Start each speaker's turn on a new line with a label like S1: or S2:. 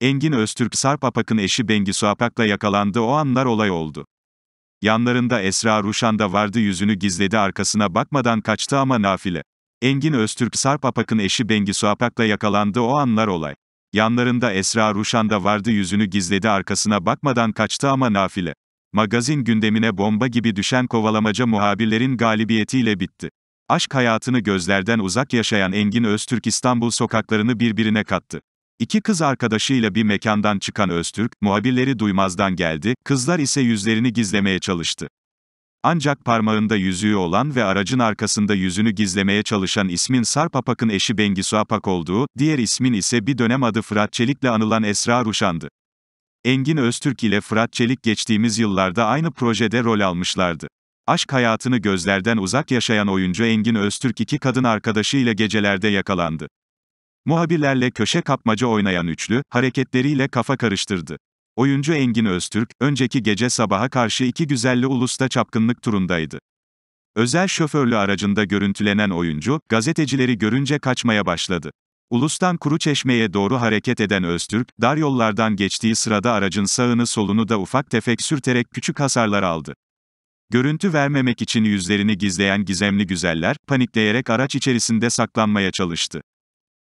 S1: Engin Öztürk Sarp Apak'ın eşi Bengisu Apak'la yakalandı o anlar olay oldu. Yanlarında Esra Ruşan da vardı yüzünü gizledi arkasına bakmadan kaçtı ama nafile. Engin Öztürk Sarp Apak'ın eşi Bengisu Apak'la yakalandı o anlar olay. Yanlarında Esra Ruşan da vardı yüzünü gizledi arkasına bakmadan kaçtı ama nafile. Magazin gündemine bomba gibi düşen kovalamaca muhabirlerin galibiyetiyle bitti. Aşk hayatını gözlerden uzak yaşayan Engin Öztürk İstanbul sokaklarını birbirine kattı. İki kız arkadaşıyla bir mekandan çıkan Öztürk, muhabirleri duymazdan geldi, kızlar ise yüzlerini gizlemeye çalıştı. Ancak parmağında yüzüğü olan ve aracın arkasında yüzünü gizlemeye çalışan ismin Sarp Apak'ın eşi Bengisu Apak olduğu, diğer ismin ise bir dönem adı Fırat Çelik'le anılan Esra Ruşan'dı. Engin Öztürk ile Fırat Çelik geçtiğimiz yıllarda aynı projede rol almışlardı. Aşk hayatını gözlerden uzak yaşayan oyuncu Engin Öztürk iki kadın arkadaşıyla gecelerde yakalandı. Muhabirlerle köşe kapmaca oynayan üçlü, hareketleriyle kafa karıştırdı. Oyuncu Engin Öztürk, önceki gece sabaha karşı iki güzelli ulusta çapkınlık turundaydı. Özel şoförlü aracında görüntülenen oyuncu, gazetecileri görünce kaçmaya başladı. Ulus'tan Kuruçeşme'ye doğru hareket eden Öztürk, dar yollardan geçtiği sırada aracın sağını solunu da ufak tefek sürterek küçük hasarlar aldı. Görüntü vermemek için yüzlerini gizleyen gizemli güzeller, panikleyerek araç içerisinde saklanmaya çalıştı.